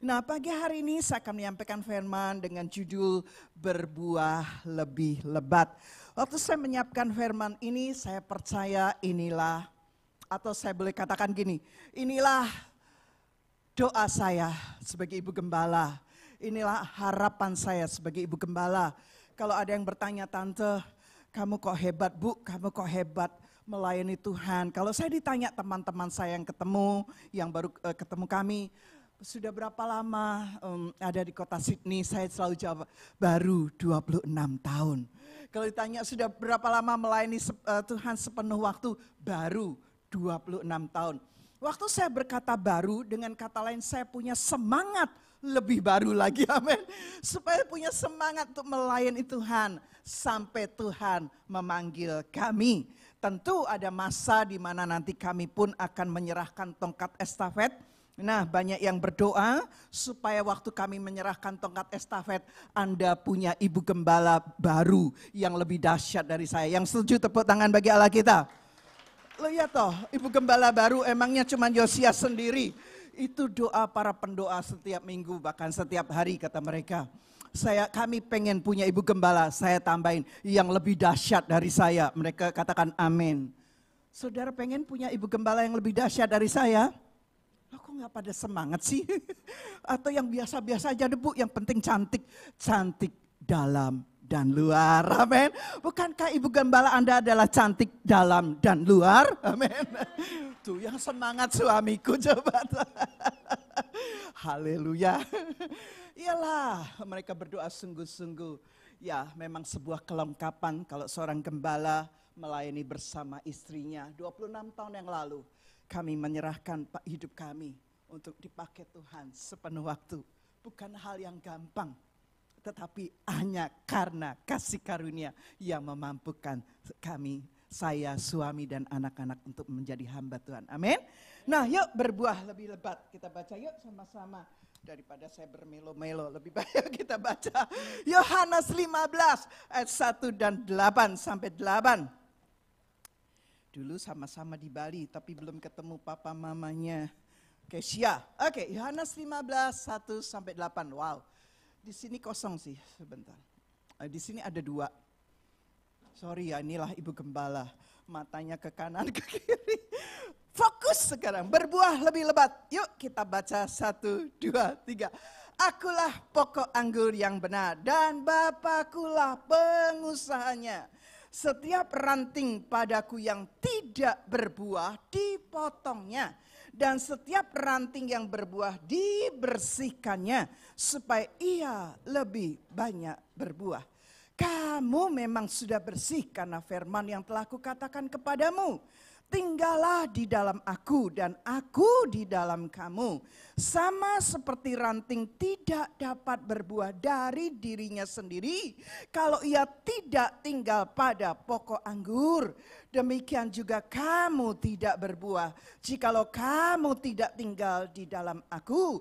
Nah pagi hari ini saya akan menyampaikan firman dengan judul berbuah lebih lebat. Waktu saya menyiapkan firman ini saya percaya inilah atau saya boleh katakan gini, inilah doa saya sebagai ibu gembala. Inilah harapan saya sebagai ibu gembala. Kalau ada yang bertanya, Tante, kamu kok hebat bu, kamu kok hebat melayani Tuhan. Kalau saya ditanya teman-teman saya yang ketemu, yang baru eh, ketemu kami, sudah berapa lama um, ada di kota Sydney? Saya selalu jawab, baru 26 tahun. Kalau ditanya sudah berapa lama melayani uh, Tuhan sepenuh waktu? Baru 26 tahun. Waktu saya berkata baru, dengan kata lain saya punya semangat lebih baru lagi, amin. Supaya punya semangat untuk melayani Tuhan sampai Tuhan memanggil kami. Tentu ada masa di mana nanti kami pun akan menyerahkan tongkat estafet Nah, banyak yang berdoa supaya waktu kami menyerahkan tongkat estafet, Anda punya ibu gembala baru yang lebih dahsyat dari saya. Yang setuju tepuk tangan bagi Allah kita. Lihat toh, ibu gembala baru emangnya cuma Yosia sendiri. Itu doa para pendoa setiap minggu, bahkan setiap hari kata mereka. Saya kami pengen punya ibu gembala, saya tambahin yang lebih dahsyat dari saya. Mereka katakan amin. Saudara pengen punya ibu gembala yang lebih dahsyat dari saya? Loh kok nggak pada semangat sih? Atau yang biasa-biasa aja deh bu, yang penting cantik. Cantik dalam dan luar, amin. Bukankah ibu gembala Anda adalah cantik dalam dan luar, amin. Tuh yang semangat suamiku coba. Haleluya. Iyalah mereka berdoa sungguh-sungguh. Ya memang sebuah kelengkapan kalau seorang gembala melayani bersama istrinya 26 tahun yang lalu kami menyerahkan hidup kami untuk dipakai Tuhan sepenuh waktu. Bukan hal yang gampang, tetapi hanya karena kasih karunia yang memampukan kami, saya, suami dan anak-anak untuk menjadi hamba Tuhan. Amin. Nah yuk berbuah lebih lebat. Kita baca yuk sama-sama. Daripada saya bermelo-melo, lebih baik kita baca. Yohanes 15 ayat 1 dan 8 sampai 8. Dulu sama-sama di Bali, tapi belum ketemu papa mamanya Kesia. Oke, Yohanes 15, 1 sampai 8. Wow, di sini kosong sih sebentar. Eh, di sini ada dua. Sorry ya, inilah ibu gembala. Matanya ke kanan, ke kiri. Fokus sekarang, berbuah lebih lebat. Yuk kita baca 1 2 3. Akulah pokok anggur yang benar dan Bapakulah pengusahanya setiap ranting padaku yang tidak berbuah dipotongnya dan setiap ranting yang berbuah dibersihkannya supaya ia lebih banyak berbuah. Kamu memang sudah bersih karena firman yang telah kukatakan kepadamu tinggallah di dalam aku dan aku di dalam kamu. Sama seperti ranting tidak dapat berbuah dari dirinya sendiri kalau ia tidak tinggal pada pokok anggur. Demikian juga kamu tidak berbuah jikalau kamu tidak tinggal di dalam aku.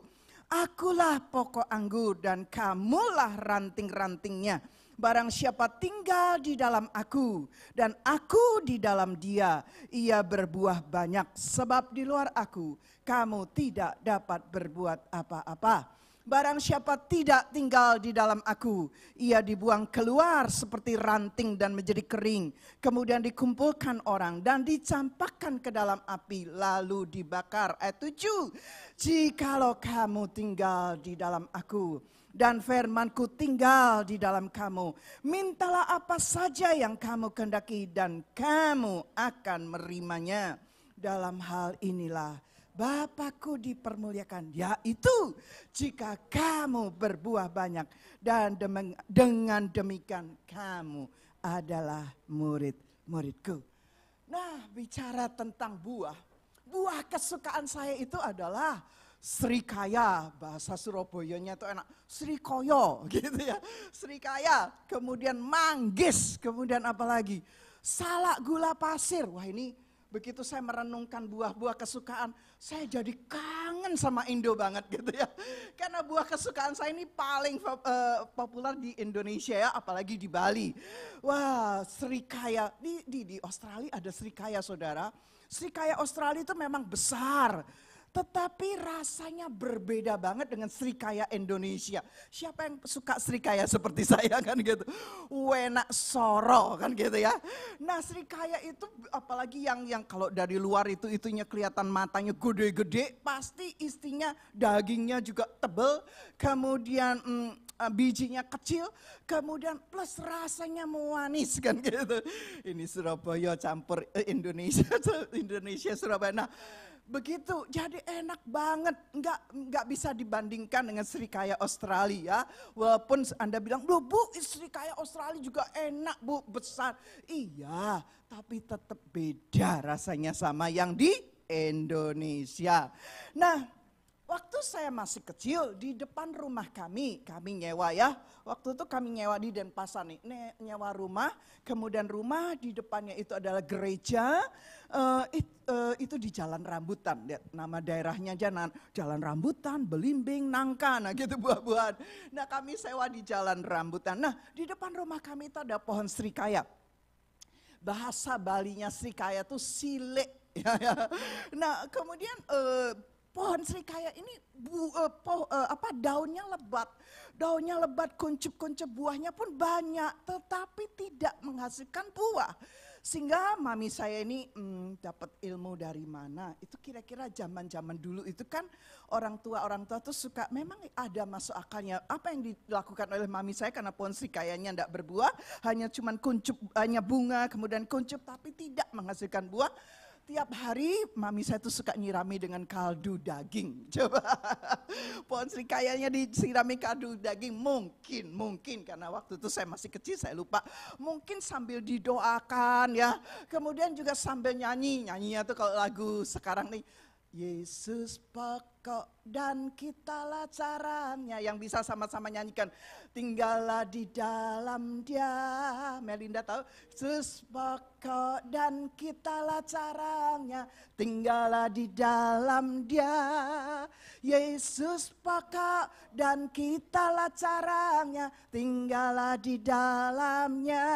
Akulah pokok anggur dan kamulah ranting-rantingnya Barang siapa tinggal di dalam aku dan aku di dalam dia, ia berbuah banyak sebab di luar aku kamu tidak dapat berbuat apa-apa. Barang siapa tidak tinggal di dalam aku, ia dibuang keluar seperti ranting dan menjadi kering. Kemudian dikumpulkan orang dan dicampakkan ke dalam api lalu dibakar. Ayat eh, 7, jikalau kamu tinggal di dalam aku dan firmanku tinggal di dalam kamu. Mintalah apa saja yang kamu kehendaki dan kamu akan menerimanya. Dalam hal inilah Bapakku dipermuliakan, yaitu jika kamu berbuah banyak dan dengan demikian kamu adalah murid-muridku. Nah bicara tentang buah, buah kesukaan saya itu adalah Srikaya, bahasa Surabayanya itu enak, Srikoyo gitu ya, Srikaya, kemudian manggis, kemudian apa lagi, salak gula pasir, wah ini begitu saya merenungkan buah-buah kesukaan, saya jadi kangen sama Indo banget gitu ya. Karena buah kesukaan saya ini paling eh, populer di Indonesia ya, apalagi di Bali. Wah, Srikaya Di, di, di Australia ada Srikaya saudara. Srikaya Australia itu memang besar tetapi rasanya berbeda banget dengan serikaya Indonesia. Siapa yang suka serikaya seperti saya kan gitu. Wena soro kan gitu ya. Nah serikaya itu apalagi yang yang kalau dari luar itu itunya kelihatan matanya gede-gede. Pasti istinya dagingnya juga tebel. Kemudian hmm, bijinya kecil, kemudian plus rasanya manis kan gitu. Ini Surabaya campur eh, Indonesia, Indonesia Surabaya. Nah, Begitu, jadi enak banget. Nggak, nggak bisa dibandingkan dengan Serikaya Australia. Walaupun Anda bilang, loh bu Kaya Australia juga enak bu, besar. Iya, tapi tetap beda rasanya sama yang di Indonesia. Nah, Waktu saya masih kecil di depan rumah kami, kami nyewa ya. Waktu itu kami nyewa di Denpasar nih, ne, nyewa rumah. Kemudian rumah di depannya itu adalah gereja. Uh, it, uh, itu di Jalan Rambutan, lihat nama daerahnya jalan Jalan Rambutan, Belimbing, Nangka, nah gitu buah-buahan. Nah kami sewa di Jalan Rambutan. Nah di depan rumah kami itu ada pohon serikaya. Bahasa Balinya serikaya tuh sile. Ya, ya. Nah kemudian uh, pohon serikaya ini bu, uh, eh, po, uh, eh, apa daunnya lebat, daunnya lebat, kuncup-kuncup buahnya pun banyak, tetapi tidak menghasilkan buah. Sehingga mami saya ini hmm, dapat ilmu dari mana? Itu kira-kira zaman-zaman dulu itu kan orang tua orang tua tuh suka memang ada masuk akalnya apa yang dilakukan oleh mami saya karena pohon serikayanya tidak berbuah, hanya cuman kuncup hanya bunga kemudian kuncup tapi tidak menghasilkan buah Tiap hari mami saya tuh suka nyirami dengan kaldu daging. Coba pohon serikayanya disirami kaldu daging. Mungkin, mungkin karena waktu itu saya masih kecil saya lupa. Mungkin sambil didoakan ya. Kemudian juga sambil nyanyi. Nyanyinya tuh kalau lagu sekarang nih. Yesus pak kok dan kitalah caranya yang bisa sama-sama nyanyikan tinggallah di dalam dia Melinda tahu Yesus pokok dan kitalah caranya tinggallah di dalam dia Yesus pokok dan kitalah caranya tinggallah di dalamnya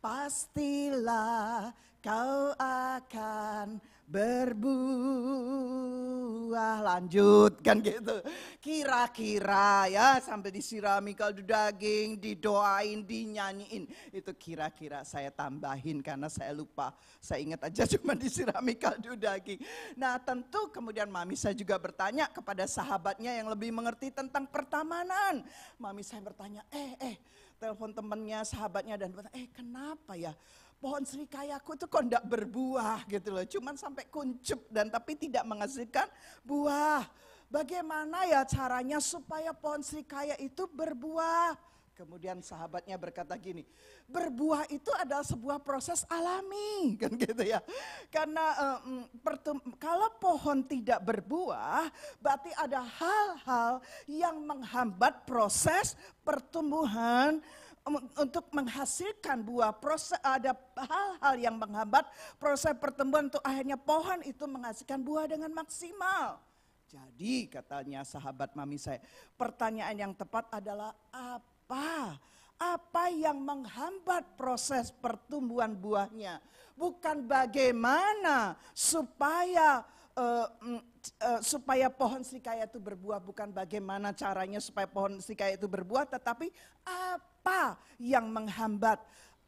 pastilah kau akan berbuah lanjutkan gitu kira-kira ya sampai disirami kaldu daging didoain dinyanyiin itu kira-kira saya tambahin karena saya lupa saya ingat aja cuma disirami kaldu daging nah tentu kemudian mami saya juga bertanya kepada sahabatnya yang lebih mengerti tentang pertamanan mami saya bertanya eh eh telepon temennya sahabatnya dan bertanya eh kenapa ya pohon serikayaku itu kok enggak berbuah gitu loh. Cuman sampai kuncup dan tapi tidak menghasilkan buah. Bagaimana ya caranya supaya pohon serikaya itu berbuah? Kemudian sahabatnya berkata gini, berbuah itu adalah sebuah proses alami, kan gitu ya. Karena um, pertum, kalau pohon tidak berbuah, berarti ada hal-hal yang menghambat proses pertumbuhan Um, untuk menghasilkan buah proses ada hal-hal yang menghambat proses pertumbuhan untuk akhirnya pohon itu menghasilkan buah dengan maksimal. Jadi katanya sahabat mami saya, pertanyaan yang tepat adalah apa? Apa yang menghambat proses pertumbuhan buahnya? Bukan bagaimana supaya uh, Eh, supaya pohon srikaya itu berbuah bukan bagaimana caranya supaya pohon srikaya itu berbuah tetapi apa yang menghambat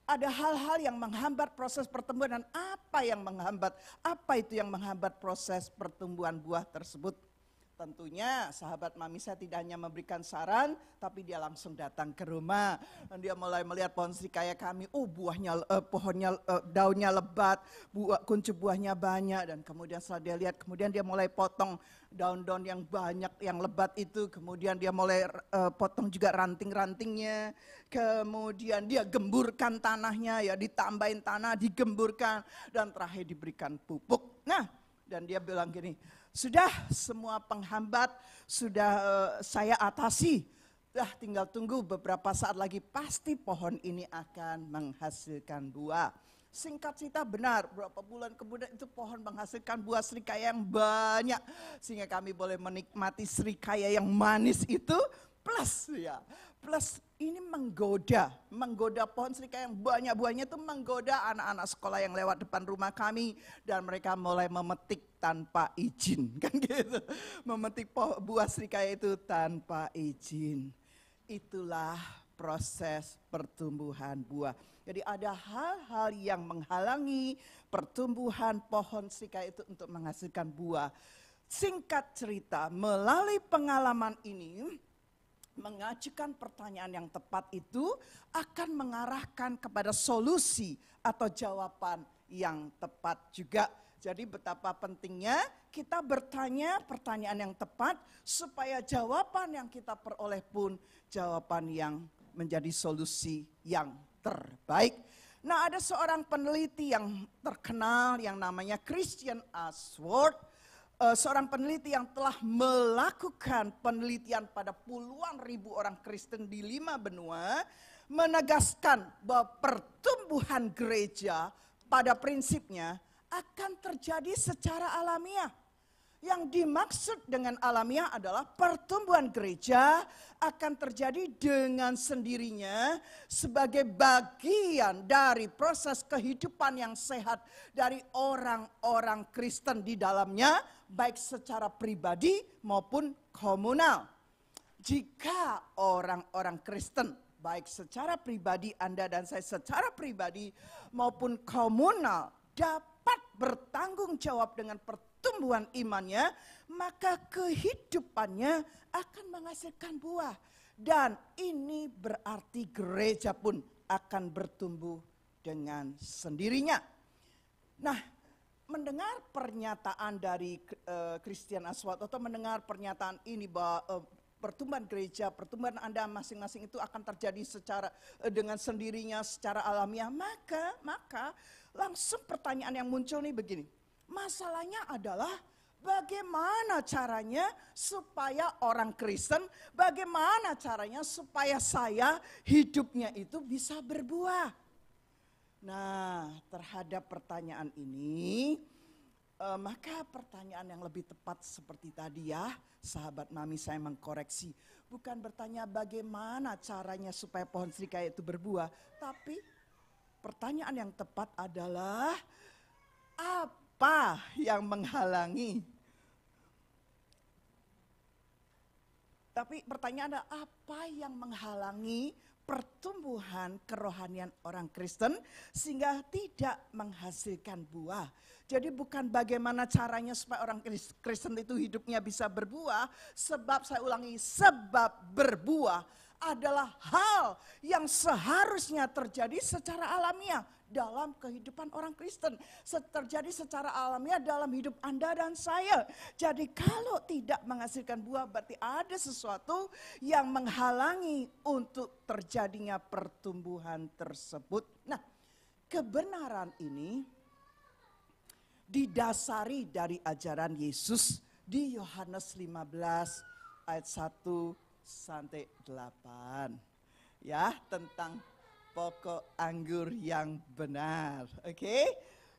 ada hal-hal yang menghambat proses pertumbuhan dan apa yang menghambat apa itu yang menghambat proses pertumbuhan buah tersebut Tentunya sahabat mami saya tidak hanya memberikan saran, tapi dia langsung datang ke rumah. Dan dia mulai melihat pohon kayak kami, oh buahnya, uh, pohonnya, uh, daunnya lebat, buah, kunci buahnya banyak. Dan kemudian setelah dia lihat, kemudian dia mulai potong daun-daun yang banyak, yang lebat itu. Kemudian dia mulai uh, potong juga ranting-rantingnya. Kemudian dia gemburkan tanahnya, ya ditambahin tanah, digemburkan. Dan terakhir diberikan pupuk. Nah, dan dia bilang gini, sudah semua penghambat sudah eh, saya atasi. Dah tinggal tunggu beberapa saat lagi pasti pohon ini akan menghasilkan buah. Singkat cerita benar, berapa bulan kemudian itu pohon menghasilkan buah serikaya yang banyak. Sehingga kami boleh menikmati serikaya yang manis itu plus ya. Plus ini menggoda, menggoda pohon serika yang banyak buahnya itu menggoda anak-anak sekolah yang lewat depan rumah kami dan mereka mulai memetik tanpa izin kan gitu. Memetik buah serika itu tanpa izin. Itulah proses pertumbuhan buah. Jadi ada hal-hal yang menghalangi pertumbuhan pohon serika itu untuk menghasilkan buah. Singkat cerita, melalui pengalaman ini, mengajukan pertanyaan yang tepat itu akan mengarahkan kepada solusi atau jawaban yang tepat juga. Jadi betapa pentingnya kita bertanya pertanyaan yang tepat supaya jawaban yang kita peroleh pun jawaban yang menjadi solusi yang terbaik. Nah ada seorang peneliti yang terkenal yang namanya Christian Ashworth uh, seorang peneliti yang telah melakukan penelitian pada puluhan ribu orang Kristen di lima benua, menegaskan bahwa pertumbuhan gereja pada prinsipnya akan terjadi secara alamiah yang dimaksud dengan alamiah adalah pertumbuhan gereja akan terjadi dengan sendirinya sebagai bagian dari proses kehidupan yang sehat dari orang-orang Kristen di dalamnya, baik secara pribadi maupun komunal. Jika orang-orang Kristen baik secara pribadi Anda dan saya secara pribadi maupun komunal dapat bertanggung jawab dengan pertumbuhan pertumbuhan imannya, maka kehidupannya akan menghasilkan buah. Dan ini berarti gereja pun akan bertumbuh dengan sendirinya. Nah, mendengar pernyataan dari eh, Christian Aswad atau mendengar pernyataan ini bahwa eh, pertumbuhan gereja, pertumbuhan Anda masing-masing itu akan terjadi secara eh, dengan sendirinya secara alamiah, maka maka langsung pertanyaan yang muncul nih begini. Masalahnya adalah bagaimana caranya supaya orang Kristen, bagaimana caranya supaya saya hidupnya itu bisa berbuah. Nah, terhadap pertanyaan ini, eh, maka pertanyaan yang lebih tepat seperti tadi ya, sahabat mami saya mengkoreksi. Bukan bertanya bagaimana caranya supaya pohon serikaya itu berbuah, tapi pertanyaan yang tepat adalah apa apa yang menghalangi? Tapi pertanyaan pertanyaannya apa yang menghalangi pertumbuhan kerohanian orang Kristen sehingga tidak menghasilkan buah. Jadi bukan bagaimana caranya supaya orang Kristen itu hidupnya bisa berbuah, sebab saya ulangi, sebab berbuah adalah hal yang seharusnya terjadi secara alamiah dalam kehidupan orang Kristen. Terjadi secara alamiah dalam hidup Anda dan saya. Jadi kalau tidak menghasilkan buah berarti ada sesuatu yang menghalangi untuk terjadinya pertumbuhan tersebut. Nah kebenaran ini didasari dari ajaran Yesus di Yohanes 15 ayat 1 sampai 8. Ya, tentang pokok anggur yang benar. Oke. Okay?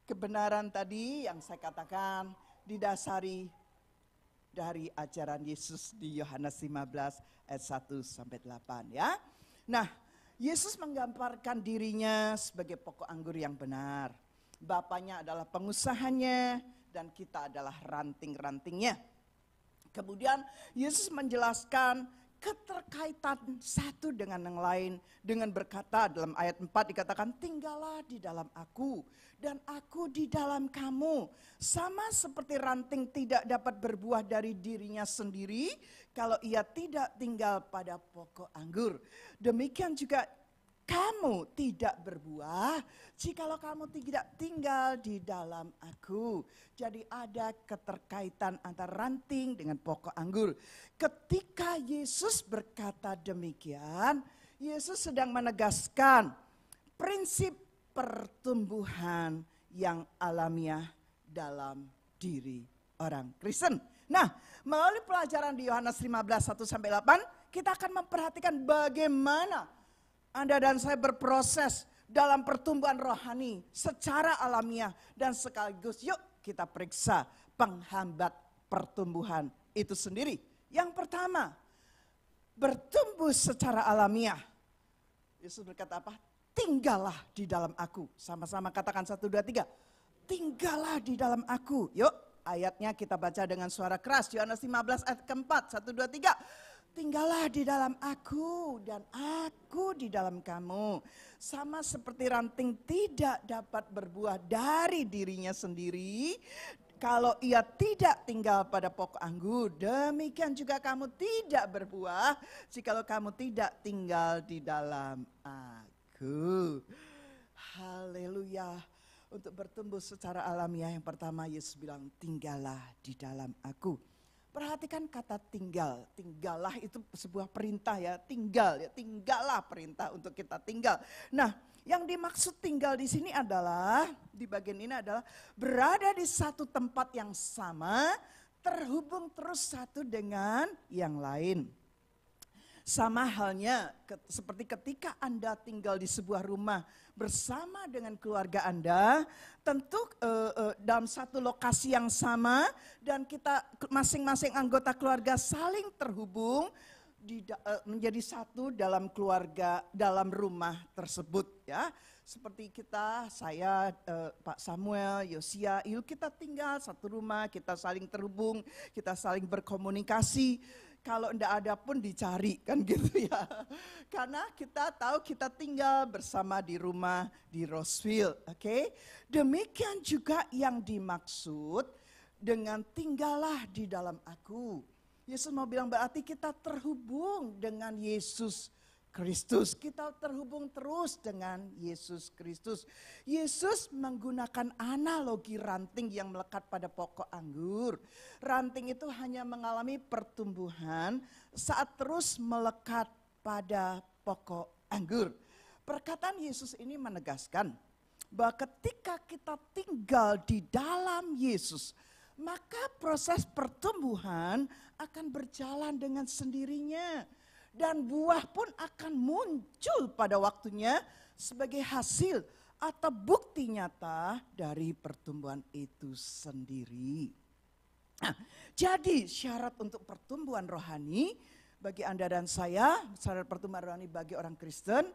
Kebenaran tadi yang saya katakan didasari dari ajaran Yesus di Yohanes 15 ayat 1 sampai 8 ya. Nah, Yesus menggambarkan dirinya sebagai pokok anggur yang benar. Bapaknya adalah pengusahanya dan kita adalah ranting-rantingnya. Kemudian Yesus menjelaskan keterkaitan satu dengan yang lain dengan berkata dalam ayat 4 dikatakan tinggallah di dalam aku dan aku di dalam kamu sama seperti ranting tidak dapat berbuah dari dirinya sendiri kalau ia tidak tinggal pada pokok anggur demikian juga kamu tidak berbuah jikalau kamu tidak tinggal di dalam aku. Jadi ada keterkaitan antara ranting dengan pokok anggur. Ketika Yesus berkata demikian, Yesus sedang menegaskan prinsip pertumbuhan yang alamiah dalam diri orang Kristen. Nah, melalui pelajaran di Yohanes 15:1 sampai 8, kita akan memperhatikan bagaimana anda dan saya berproses dalam pertumbuhan rohani secara alamiah dan sekaligus yuk kita periksa penghambat pertumbuhan itu sendiri. Yang pertama, bertumbuh secara alamiah. Yesus berkata apa? Tinggallah di dalam aku. Sama-sama katakan satu, dua, tiga. Tinggallah di dalam aku. Yuk, ayatnya kita baca dengan suara keras. Yohanes 15 ayat keempat, satu, dua, tiga Tinggallah di dalam aku dan aku di dalam kamu. Sama seperti ranting tidak dapat berbuah dari dirinya sendiri kalau ia tidak tinggal pada pokok anggur, demikian juga kamu tidak berbuah jikalau kamu tidak tinggal di dalam aku. Haleluya. Untuk bertumbuh secara alamiah yang pertama Yesus bilang tinggallah di dalam aku. Perhatikan kata tinggal. Tinggallah itu sebuah perintah ya, tinggal ya, tinggallah perintah untuk kita tinggal. Nah, yang dimaksud tinggal di sini adalah di bagian ini adalah berada di satu tempat yang sama, terhubung terus satu dengan yang lain. Sama halnya ke, seperti ketika Anda tinggal di sebuah rumah bersama dengan keluarga Anda, tentu uh, uh, dalam satu lokasi yang sama dan kita masing-masing anggota keluarga saling terhubung di, uh, menjadi satu dalam keluarga dalam rumah tersebut ya. Seperti kita, saya, uh, Pak Samuel, Yosia, yuk kita tinggal satu rumah, kita saling terhubung, kita saling berkomunikasi kalau ndak ada pun dicari kan gitu ya. Karena kita tahu kita tinggal bersama di rumah di Roseville, oke? Okay? Demikian juga yang dimaksud dengan tinggallah di dalam aku. Yesus mau bilang berarti kita terhubung dengan Yesus Kristus. Kita terhubung terus dengan Yesus Kristus. Yesus menggunakan analogi ranting yang melekat pada pokok anggur. Ranting itu hanya mengalami pertumbuhan saat terus melekat pada pokok anggur. Perkataan Yesus ini menegaskan bahwa ketika kita tinggal di dalam Yesus, maka proses pertumbuhan akan berjalan dengan sendirinya dan buah pun akan muncul pada waktunya sebagai hasil atau bukti nyata dari pertumbuhan itu sendiri. Nah, jadi syarat untuk pertumbuhan rohani bagi Anda dan saya, syarat pertumbuhan rohani bagi orang Kristen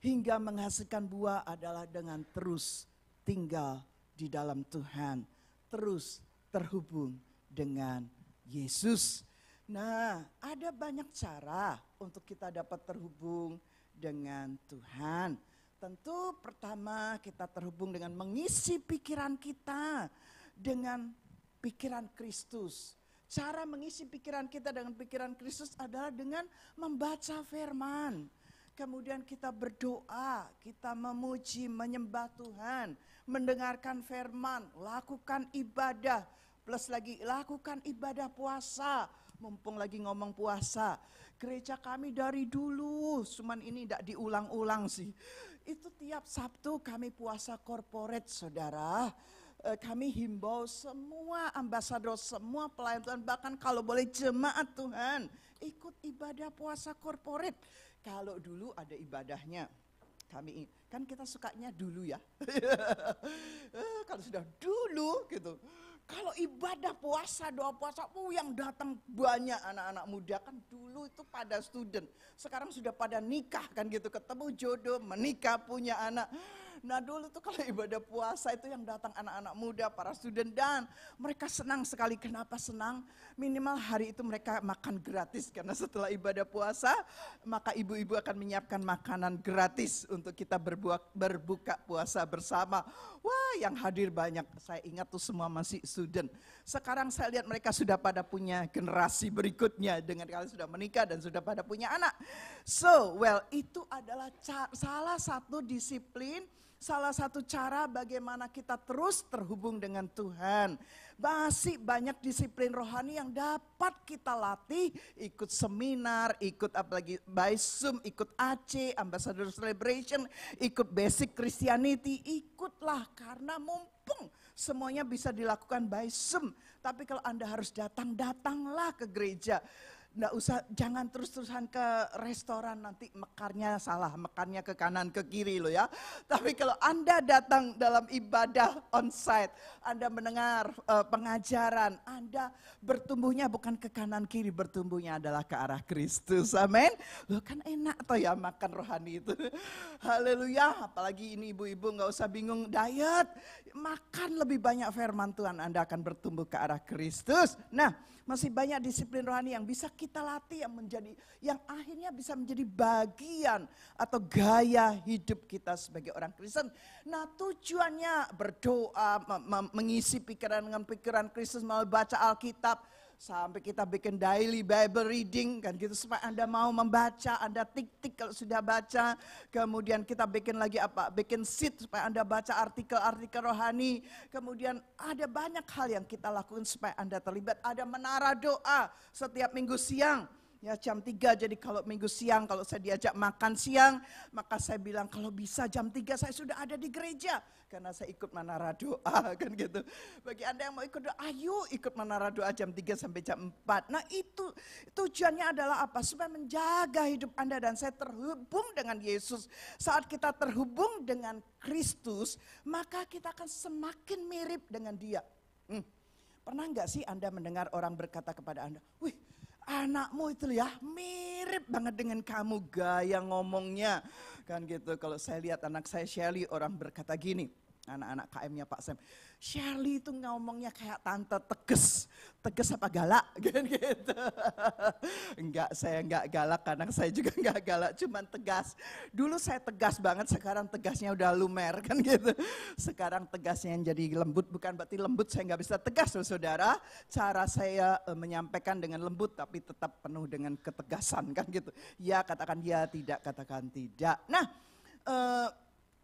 hingga menghasilkan buah adalah dengan terus tinggal di dalam Tuhan, terus terhubung dengan Yesus. Nah, ada banyak cara untuk kita dapat terhubung dengan Tuhan. Tentu pertama kita terhubung dengan mengisi pikiran kita dengan pikiran Kristus. Cara mengisi pikiran kita dengan pikiran Kristus adalah dengan membaca firman. Kemudian kita berdoa, kita memuji, menyembah Tuhan, mendengarkan firman, lakukan ibadah, plus lagi lakukan ibadah puasa, mumpung lagi ngomong puasa gereja kami dari dulu, cuman ini tidak diulang-ulang sih. Itu tiap Sabtu kami puasa korporat saudara. Eh, kami himbau semua ambasador, semua pelayan Tuhan, bahkan kalau boleh jemaat Tuhan, ikut ibadah puasa korporat. Kalau dulu ada ibadahnya, kami kan kita sukanya dulu ya. Eh, kalau sudah dulu gitu. Kalau ibadah puasa, doa puasa, oh yang datang banyak anak-anak muda kan dulu itu pada student. Sekarang sudah pada nikah kan gitu, ketemu jodoh, menikah, punya anak. Nah dulu tuh kalau ibadah puasa itu yang datang anak-anak muda, para student dan mereka senang sekali. Kenapa senang? Minimal hari itu mereka makan gratis karena setelah ibadah puasa maka ibu-ibu akan menyiapkan makanan gratis untuk kita berbuka, berbuka puasa bersama. Wah yang hadir banyak, saya ingat tuh semua masih student. Sekarang saya lihat mereka sudah pada punya generasi berikutnya dengan kalian sudah menikah dan sudah pada punya anak. So well itu adalah salah satu disiplin salah satu cara bagaimana kita terus terhubung dengan Tuhan. Masih banyak disiplin rohani yang dapat kita latih, ikut seminar, ikut apalagi by Zoom, ikut AC, Ambassador Celebration, ikut Basic Christianity, ikutlah karena mumpung semuanya bisa dilakukan by Zoom. Tapi kalau Anda harus datang, datanglah ke gereja nggak usah jangan terus-terusan ke restoran nanti mekarnya salah, mekarnya ke kanan ke kiri loh ya. Tapi kalau Anda datang dalam ibadah onsite, Anda mendengar uh, pengajaran, Anda bertumbuhnya bukan ke kanan kiri, bertumbuhnya adalah ke arah Kristus. Amin. Loh kan enak toh ya makan rohani itu. Haleluya, apalagi ini ibu-ibu nggak usah bingung diet. Makan lebih banyak firman Tuhan, Anda akan bertumbuh ke arah Kristus. Nah, masih banyak disiplin rohani yang bisa kita latih yang menjadi yang akhirnya bisa menjadi bagian atau gaya hidup kita sebagai orang Kristen. Nah, tujuannya berdoa, mengisi pikiran dengan pikiran Kristus, melalui baca Alkitab, sampai kita bikin daily Bible reading kan gitu supaya Anda mau membaca, Anda tik-tik kalau sudah baca, kemudian kita bikin lagi apa? Bikin sheet supaya Anda baca artikel-artikel rohani. Kemudian ada banyak hal yang kita lakukan supaya Anda terlibat. Ada menara doa setiap minggu siang Ya jam 3 jadi kalau minggu siang kalau saya diajak makan siang maka saya bilang kalau bisa jam 3 saya sudah ada di gereja karena saya ikut menara doa kan gitu. Bagi Anda yang mau ikut doa ayo ikut menara doa jam 3 sampai jam 4. Nah itu tujuannya adalah apa? Supaya menjaga hidup Anda dan saya terhubung dengan Yesus. Saat kita terhubung dengan Kristus maka kita akan semakin mirip dengan dia. Hmm. Pernah nggak sih Anda mendengar orang berkata kepada Anda, wih anakmu itu ya mirip banget dengan kamu gaya ngomongnya. Kan gitu, kalau saya lihat anak saya Shelly orang berkata gini, anak-anak KM-nya Pak Sam, Shirley itu ngomongnya kayak tante tegas, tegas apa galak gitu. gitu. Enggak, saya enggak galak karena saya juga enggak galak, cuman tegas. Dulu saya tegas banget, sekarang tegasnya udah lumer kan gitu. Sekarang tegasnya yang jadi lembut, bukan berarti lembut saya enggak bisa tegas loh saudara. Cara saya eh, menyampaikan dengan lembut tapi tetap penuh dengan ketegasan kan gitu. Ya katakan ya, tidak katakan tidak. Nah, eh,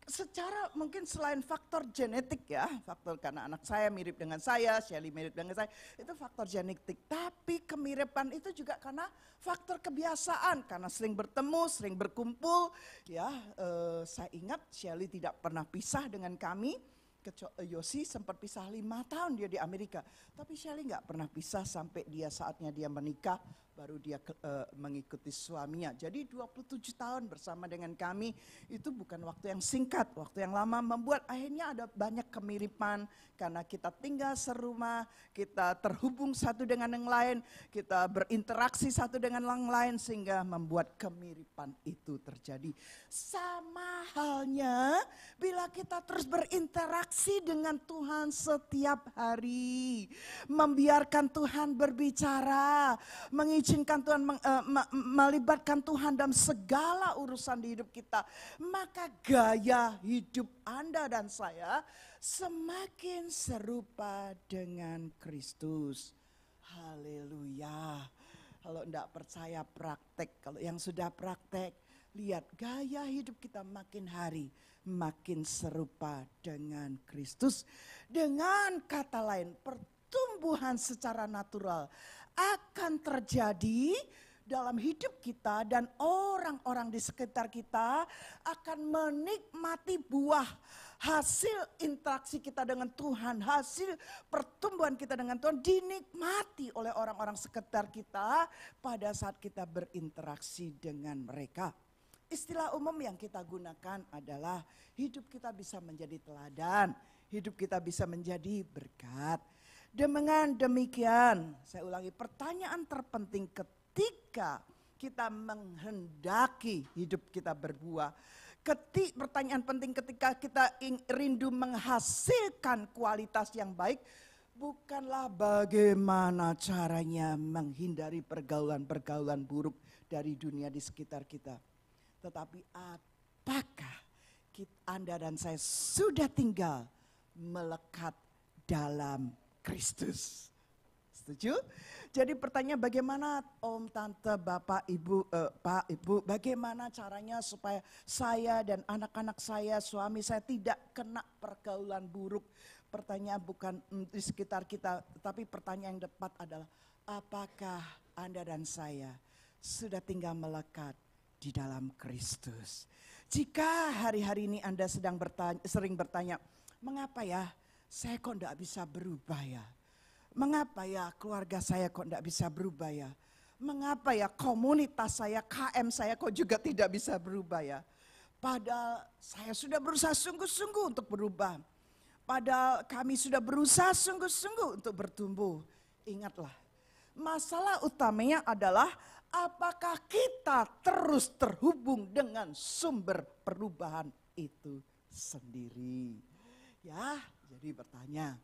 secara mungkin selain faktor genetik ya, faktor karena anak saya mirip dengan saya, Shelly mirip dengan saya, itu faktor genetik. Tapi kemiripan itu juga karena faktor kebiasaan, karena sering bertemu, sering berkumpul. Ya, eh, saya ingat Shelly tidak pernah pisah dengan kami. Eh, Yosi sempat pisah lima tahun dia di Amerika, tapi Shelly nggak pernah pisah sampai dia saatnya dia menikah baru dia uh, mengikuti suaminya. Jadi 27 tahun bersama dengan kami itu bukan waktu yang singkat, waktu yang lama membuat akhirnya ada banyak kemiripan karena kita tinggal serumah, kita terhubung satu dengan yang lain, kita berinteraksi satu dengan yang lain sehingga membuat kemiripan itu terjadi. Sama halnya bila kita terus berinteraksi dengan Tuhan setiap hari, membiarkan Tuhan berbicara, mengikuti mengizinkan Tuhan, meng, uh, melibatkan Tuhan dalam segala urusan di hidup kita, maka gaya hidup Anda dan saya semakin serupa dengan Kristus. Haleluya. Kalau tidak percaya praktek, kalau yang sudah praktek, lihat gaya hidup kita makin hari makin serupa dengan Kristus. Dengan kata lain, pertumbuhan secara natural akan terjadi dalam hidup kita dan orang-orang di sekitar kita akan menikmati buah hasil interaksi kita dengan Tuhan, hasil pertumbuhan kita dengan Tuhan dinikmati oleh orang-orang sekitar kita pada saat kita berinteraksi dengan mereka. Istilah umum yang kita gunakan adalah hidup kita bisa menjadi teladan, hidup kita bisa menjadi berkat. Dengan demikian, saya ulangi pertanyaan terpenting ketika kita menghendaki hidup kita berbuah. Ketik pertanyaan penting ketika kita rindu menghasilkan kualitas yang baik, bukanlah bagaimana caranya menghindari pergaulan-pergaulan buruk dari dunia di sekitar kita. Tetapi apakah kita, Anda dan saya sudah tinggal melekat dalam Kristus. Setuju? Jadi pertanyaan bagaimana om, tante, bapak, ibu, eh, pak, ibu, bagaimana caranya supaya saya dan anak-anak saya, suami saya tidak kena pergaulan buruk. Pertanyaan bukan mm, di sekitar kita, tapi pertanyaan yang tepat adalah apakah Anda dan saya sudah tinggal melekat di dalam Kristus. Jika hari-hari ini Anda sedang bertanya, sering bertanya, mengapa ya saya kok tidak bisa berubah ya? Mengapa ya keluarga saya kok tidak bisa berubah ya? Mengapa ya komunitas saya, KM saya kok juga tidak bisa berubah ya? Padahal saya sudah berusaha sungguh-sungguh untuk berubah. Padahal kami sudah berusaha sungguh-sungguh untuk bertumbuh. Ingatlah, masalah utamanya adalah apakah kita terus terhubung dengan sumber perubahan itu sendiri. Ya, jadi bertanya,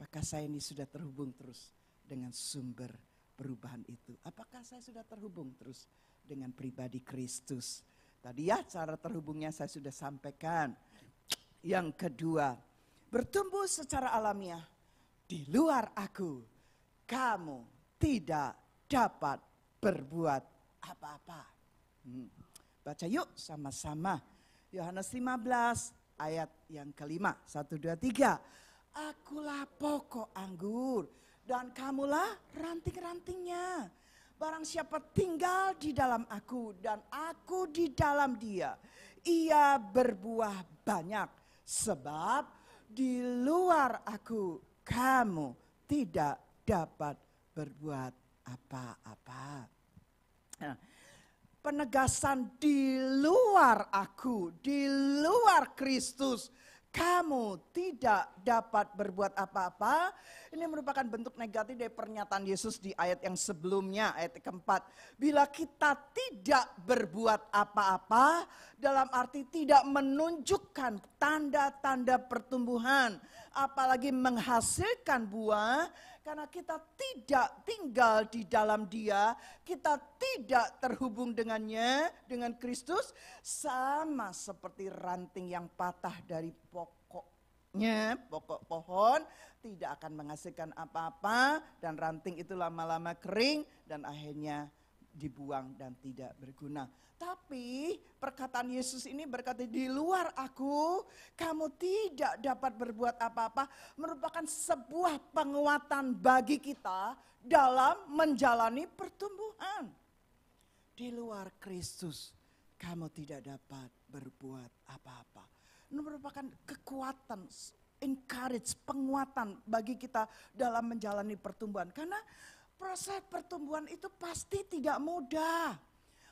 apakah saya ini sudah terhubung terus dengan sumber perubahan itu? Apakah saya sudah terhubung terus dengan pribadi Kristus? Tadi ya cara terhubungnya saya sudah sampaikan. Yang kedua, bertumbuh secara alamiah. Di luar aku, kamu tidak dapat berbuat apa-apa. Hmm. Baca yuk sama-sama. Yohanes 15 ayat yang kelima. Satu, dua, tiga. Akulah pokok anggur dan kamulah ranting-rantingnya. Barang siapa tinggal di dalam aku dan aku di dalam dia. Ia berbuah banyak sebab di luar aku kamu tidak dapat berbuat apa-apa. Nah, penegasan di luar aku, di luar Kristus, kamu tidak dapat berbuat apa-apa. Ini merupakan bentuk negatif dari pernyataan Yesus di ayat yang sebelumnya, ayat keempat. Bila kita tidak berbuat apa-apa, dalam arti tidak menunjukkan tanda-tanda pertumbuhan, apalagi menghasilkan buah, karena kita tidak tinggal di dalam dia, kita tidak terhubung dengannya, dengan Kristus, sama seperti ranting yang patah dari pokoknya, pokok pohon, tidak akan menghasilkan apa-apa, dan ranting itu lama-lama kering, dan akhirnya dibuang dan tidak berguna. Tapi perkataan Yesus ini berkata di luar aku kamu tidak dapat berbuat apa-apa merupakan sebuah penguatan bagi kita dalam menjalani pertumbuhan. Di luar Kristus kamu tidak dapat berbuat apa-apa. Ini merupakan kekuatan, encourage, penguatan bagi kita dalam menjalani pertumbuhan. Karena Proses pertumbuhan itu pasti tidak mudah.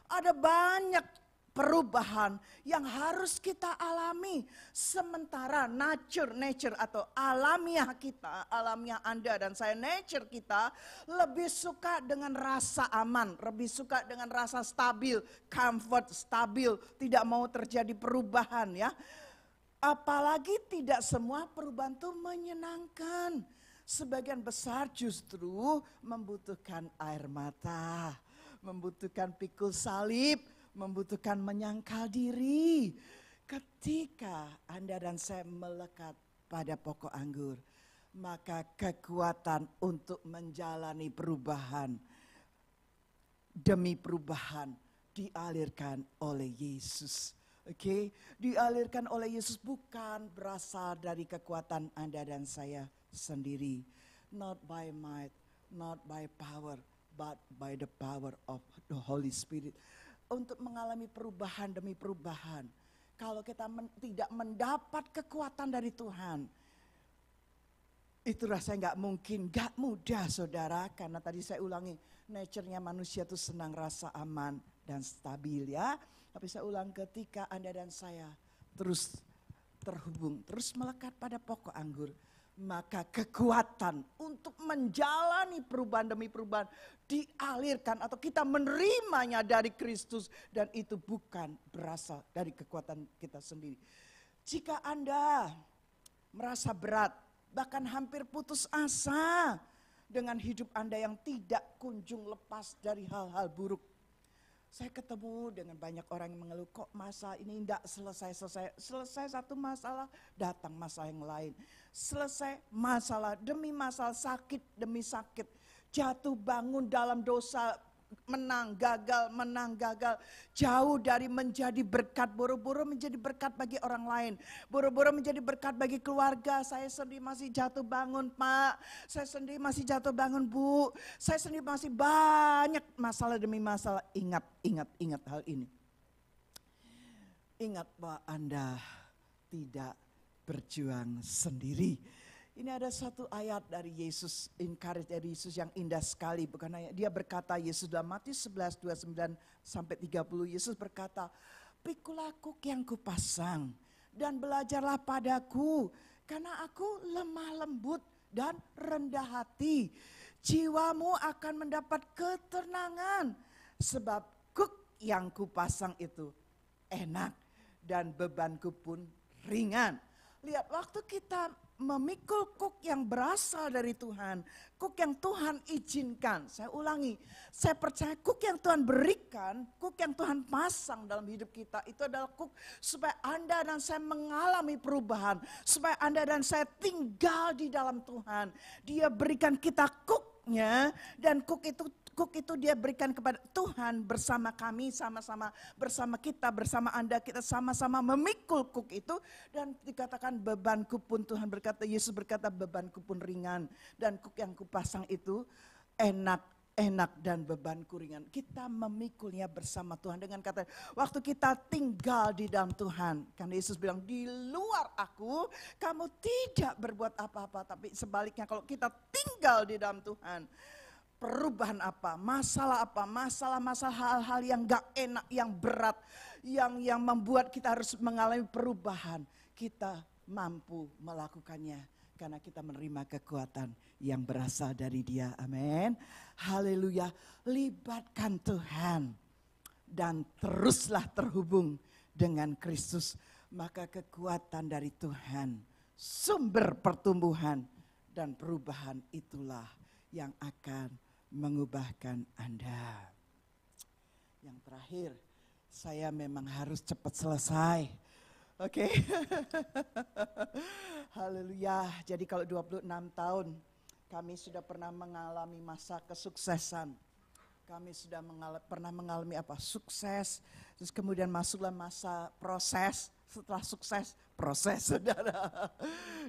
Ada banyak perubahan yang harus kita alami. Sementara nature, nature atau alamiah kita, alamiah Anda dan saya, nature kita lebih suka dengan rasa aman, lebih suka dengan rasa stabil, comfort, stabil, tidak mau terjadi perubahan ya. Apalagi tidak semua perubahan itu menyenangkan Sebagian besar justru membutuhkan air mata, membutuhkan pikul salib, membutuhkan menyangkal diri. Ketika Anda dan saya melekat pada pokok anggur, maka kekuatan untuk menjalani perubahan demi perubahan dialirkan oleh Yesus. Oke, okay? dialirkan oleh Yesus bukan berasal dari kekuatan Anda dan saya, sendiri. Not by might, not by power, but by the power of the Holy Spirit. Untuk mengalami perubahan demi perubahan. Kalau kita men tidak mendapat kekuatan dari Tuhan, itu rasanya nggak mungkin, nggak mudah saudara. Karena tadi saya ulangi, nature-nya manusia itu senang rasa aman dan stabil ya. Tapi saya ulang ketika Anda dan saya terus terhubung, terus melekat pada pokok anggur, maka kekuatan untuk menjalani perubahan demi perubahan dialirkan atau kita menerimanya dari Kristus dan itu bukan berasal dari kekuatan kita sendiri. Jika Anda merasa berat, bahkan hampir putus asa dengan hidup Anda yang tidak kunjung lepas dari hal-hal buruk. Saya ketemu dengan banyak orang yang mengeluh, kok masa ini tidak selesai-selesai. Selesai satu masalah, datang masalah yang lain selesai masalah demi masalah, sakit demi sakit. Jatuh bangun dalam dosa, menang, gagal, menang, gagal. Jauh dari menjadi berkat, buru-buru menjadi berkat bagi orang lain. Buru-buru menjadi berkat bagi keluarga. Saya sendiri masih jatuh bangun, Pak. Saya sendiri masih jatuh bangun, Bu. Saya sendiri masih banyak masalah demi masalah. Ingat, ingat, ingat hal ini. Ingat bahwa Anda tidak berjuang sendiri. Ini ada satu ayat dari Yesus, encourage dari Yesus yang indah sekali. Bukan hanya dia berkata Yesus dalam Matius 11 29 sampai 30 Yesus berkata, "Pikulah kuk yang kupasang dan belajarlah padaku, karena aku lemah lembut dan rendah hati. Jiwamu akan mendapat ketenangan sebab kuk yang kupasang itu enak dan bebanku pun ringan." Lihat, waktu kita memikul kuk yang berasal dari Tuhan, kuk yang Tuhan izinkan. Saya ulangi, saya percaya kuk yang Tuhan berikan, kuk yang Tuhan pasang dalam hidup kita itu adalah kuk supaya Anda dan saya mengalami perubahan, supaya Anda dan saya tinggal di dalam Tuhan. Dia berikan kita kuk cooknya dan kuk itu cook itu dia berikan kepada Tuhan bersama kami, sama-sama bersama kita, bersama Anda, kita sama-sama memikul kuk itu. Dan dikatakan bebanku pun Tuhan berkata, Yesus berkata bebanku pun ringan. Dan kuk yang kupasang itu enak enak dan beban kuringan. Kita memikulnya bersama Tuhan dengan kata, waktu kita tinggal di dalam Tuhan. Karena Yesus bilang, di luar aku kamu tidak berbuat apa-apa. Tapi sebaliknya kalau kita tinggal di dalam Tuhan, perubahan apa, masalah apa, masalah-masalah hal-hal yang gak enak, yang berat, yang yang membuat kita harus mengalami perubahan. Kita mampu melakukannya karena kita menerima kekuatan yang berasal dari Dia. Amin. Haleluya. Libatkan Tuhan dan teruslah terhubung dengan Kristus, maka kekuatan dari Tuhan, sumber pertumbuhan dan perubahan itulah yang akan mengubahkan Anda. Yang terakhir, saya memang harus cepat selesai Oke. Okay. Haleluya. Jadi kalau 26 tahun kami sudah pernah mengalami masa kesuksesan. Kami sudah mengalami, pernah mengalami apa? Sukses. Terus kemudian masuklah masa proses. Setelah sukses, proses saudara.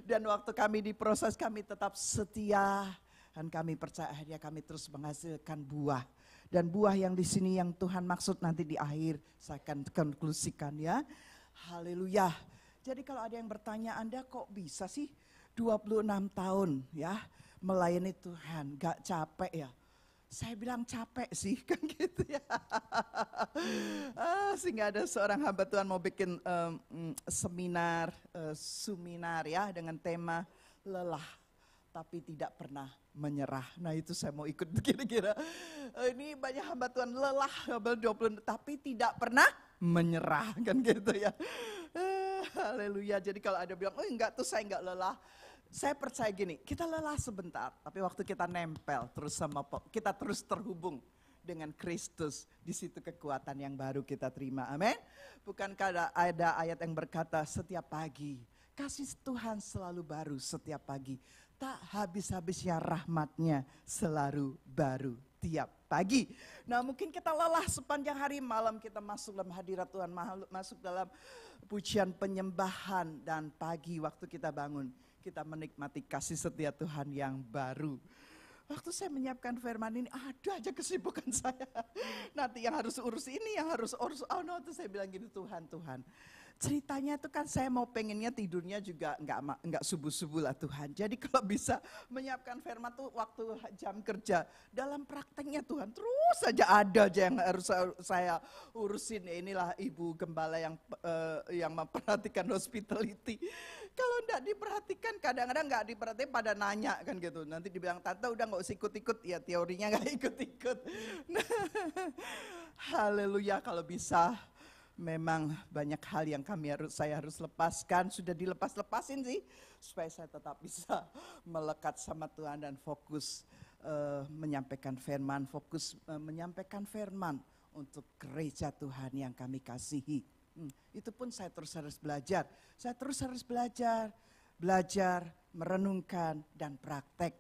Dan waktu kami diproses kami tetap setia. Dan kami percaya akhirnya kami terus menghasilkan buah dan buah yang di sini yang Tuhan maksud nanti di akhir saya akan konklusikan ya. Haleluya. Jadi kalau ada yang bertanya Anda kok bisa sih 26 tahun ya melayani Tuhan, gak capek ya? Saya bilang capek sih kan gitu ya. ah, sehingga ada seorang hamba Tuhan mau bikin um, seminar, uh, eh, suminar ya dengan tema lelah tapi tidak pernah menyerah. Nah itu saya mau ikut kira-kira. Eh, ini banyak hamba Tuhan lelah, tapi tidak pernah menyerah kan gitu ya. Eh, haleluya. Jadi kalau ada bilang, oh enggak tuh saya enggak lelah. Saya percaya gini, kita lelah sebentar, tapi waktu kita nempel terus sama kita terus terhubung dengan Kristus, di situ kekuatan yang baru kita terima. Amin. Bukankah ada ayat yang berkata setiap pagi, kasih Tuhan selalu baru setiap pagi. Tak habis-habisnya rahmatnya selalu baru setiap pagi. Nah mungkin kita lelah sepanjang hari malam kita masuk dalam hadirat Tuhan, masuk dalam pujian penyembahan dan pagi waktu kita bangun kita menikmati kasih setia Tuhan yang baru. Waktu saya menyiapkan firman ini, ada aja kesibukan saya. Nanti yang harus urus ini, yang harus urus, oh no, itu saya bilang gini, Tuhan, Tuhan ceritanya itu kan saya mau pengennya tidurnya juga nggak nggak subuh subuh lah Tuhan. Jadi kalau bisa menyiapkan firman tuh waktu jam kerja dalam prakteknya Tuhan terus saja ada aja yang harus saya urusin ya inilah ibu gembala yang uh, yang memperhatikan hospitality. Kalau enggak diperhatikan kadang-kadang nggak diperhatikan pada nanya kan gitu. Nanti dibilang tante udah nggak usah ikut-ikut ya teorinya nggak ikut-ikut. Nah, haleluya kalau bisa memang banyak hal yang kami harus saya harus lepaskan sudah dilepas lepasin sih supaya saya tetap bisa melekat sama Tuhan dan fokus uh, menyampaikan firman fokus uh, menyampaikan firman untuk gereja Tuhan yang kami kasihi hmm, itu pun saya terus harus belajar saya terus harus belajar belajar merenungkan dan praktek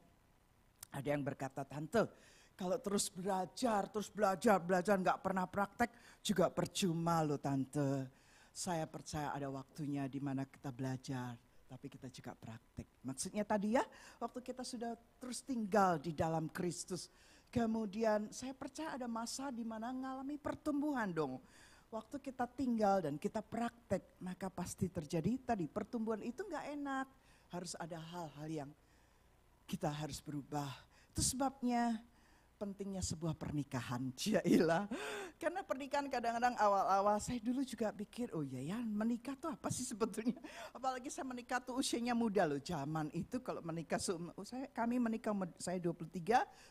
ada yang berkata tante kalau terus belajar, terus belajar, belajar nggak pernah praktek juga percuma loh tante. Saya percaya ada waktunya di mana kita belajar, tapi kita juga praktek. Maksudnya tadi ya, waktu kita sudah terus tinggal di dalam Kristus, kemudian saya percaya ada masa di mana ngalami pertumbuhan dong waktu kita tinggal dan kita praktek, maka pasti terjadi tadi pertumbuhan itu nggak enak. Harus ada hal-hal yang kita harus berubah. Itu sebabnya pentingnya sebuah pernikahan, jailah. Karena pernikahan kadang-kadang awal-awal saya dulu juga pikir, oh iya ya menikah tuh apa sih sebetulnya? Apalagi saya menikah tuh usianya muda loh, zaman itu kalau menikah, saya, kami menikah saya 23,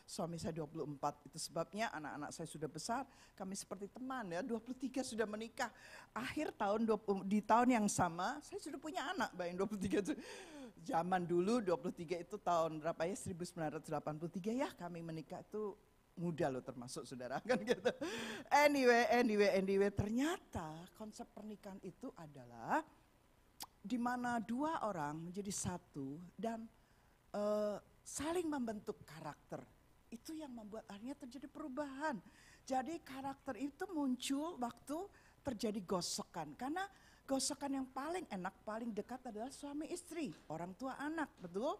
suami saya 24. Itu sebabnya anak-anak saya sudah besar, kami seperti teman ya, 23 sudah menikah. Akhir tahun, 20, di tahun yang sama, saya sudah punya anak, puluh 23 tuh zaman dulu 23 itu tahun berapa ya 1983 ya kami menikah itu muda loh termasuk saudara kan gitu. Anyway, anyway, anyway ternyata konsep pernikahan itu adalah di mana dua orang menjadi satu dan uh, saling membentuk karakter. Itu yang membuat akhirnya terjadi perubahan. Jadi karakter itu muncul waktu terjadi gosokan karena gosokan yang paling enak, paling dekat adalah suami istri, orang tua anak, betul?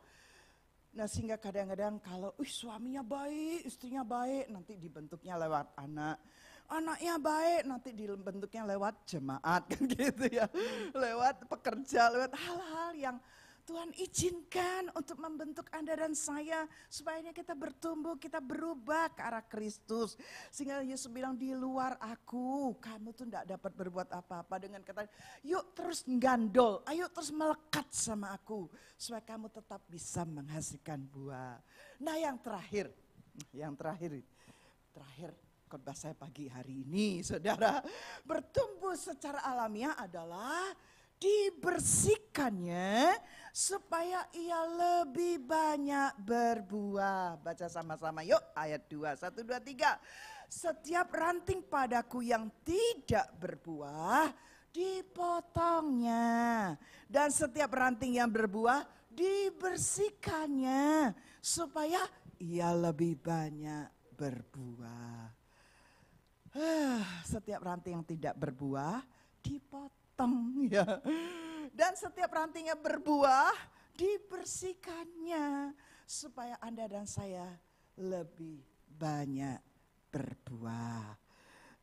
Nah sehingga kadang-kadang kalau uih suaminya baik, istrinya baik, nanti dibentuknya lewat anak. Anaknya baik, nanti dibentuknya lewat jemaat kan gitu ya. Lewat pekerja, lewat hal-hal yang Tuhan izinkan untuk membentuk Anda dan saya supaya kita bertumbuh, kita berubah ke arah Kristus. Sehingga Yesus bilang di luar aku, kamu tuh tidak dapat berbuat apa-apa dengan kata yuk terus gandol, ayo terus melekat sama aku supaya kamu tetap bisa menghasilkan buah. Nah yang terakhir, yang terakhir, terakhir khotbah saya pagi hari ini saudara bertumbuh secara alamiah adalah dibersihkannya supaya ia lebih banyak berbuah. Baca sama-sama yuk ayat 2, 1, 2, 3. Setiap ranting padaku yang tidak berbuah dipotongnya. Dan setiap ranting yang berbuah dibersihkannya. Supaya ia lebih banyak berbuah. Ah, setiap ranting yang tidak berbuah dipotong ya. Dan setiap rantingnya berbuah, dibersihkannya supaya Anda dan saya lebih banyak berbuah.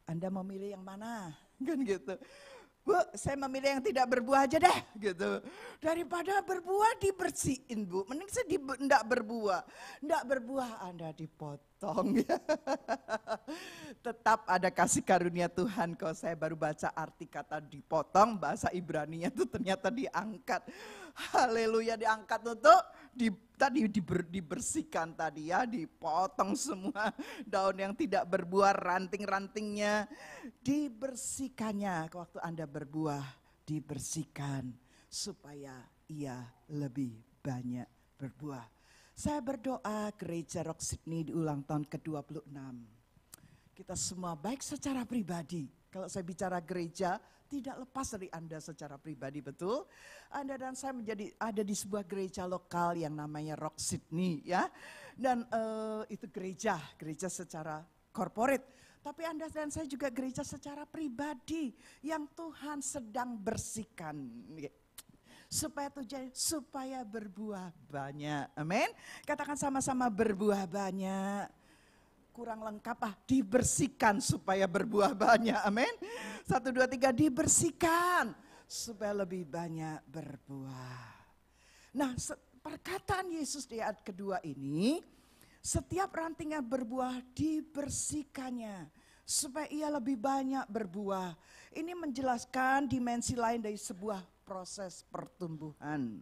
Anda memilih yang mana? Kan gitu. Bu, saya memilih yang tidak berbuah aja deh, gitu. Daripada berbuah dibersihin, Bu. Mending saya di, enggak berbuah. Enggak berbuah Anda dipotong. Ya. Tetap ada kasih karunia Tuhan. kok saya baru baca arti kata dipotong, bahasa nya itu ternyata diangkat. Haleluya, diangkat untuk di, tadi diber, dibersihkan tadi ya, dipotong semua daun yang tidak berbuah, ranting-rantingnya dibersihkannya waktu Anda berbuah, dibersihkan supaya ia lebih banyak berbuah. Saya berdoa gereja Rock Sydney di ulang tahun ke-26. Kita semua baik secara pribadi. Kalau saya bicara gereja, tidak lepas dari Anda secara pribadi, betul? Anda dan saya menjadi ada di sebuah gereja lokal yang namanya Rock Sydney ya. Dan uh, itu gereja, gereja secara corporate. Tapi Anda dan saya juga gereja secara pribadi yang Tuhan sedang bersihkan supaya tujuan supaya berbuah banyak. Amin. Katakan sama-sama berbuah banyak kurang lengkap ah dibersihkan supaya berbuah banyak. Amin. Satu dua tiga dibersihkan supaya lebih banyak berbuah. Nah perkataan Yesus di ayat kedua ini setiap ranting berbuah dibersihkannya supaya ia lebih banyak berbuah. Ini menjelaskan dimensi lain dari sebuah proses pertumbuhan.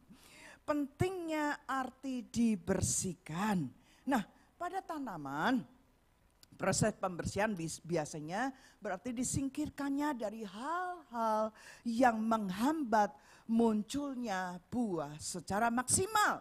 Pentingnya arti dibersihkan. Nah, pada tanaman Proses pembersihan biasanya berarti disingkirkannya dari hal-hal yang menghambat munculnya buah secara maksimal.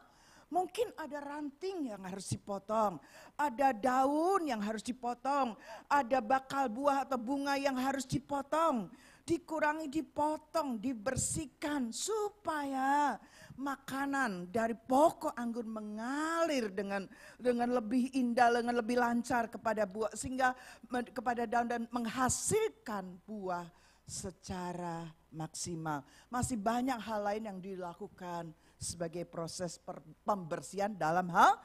Mungkin ada ranting yang harus dipotong, ada daun yang harus dipotong, ada bakal buah atau bunga yang harus dipotong, dikurangi, dipotong, dibersihkan supaya makanan dari pokok anggur mengalir dengan dengan lebih indah, dengan lebih lancar kepada buah sehingga kepada daun dan menghasilkan buah secara maksimal. Masih banyak hal lain yang dilakukan sebagai proses pembersihan dalam hal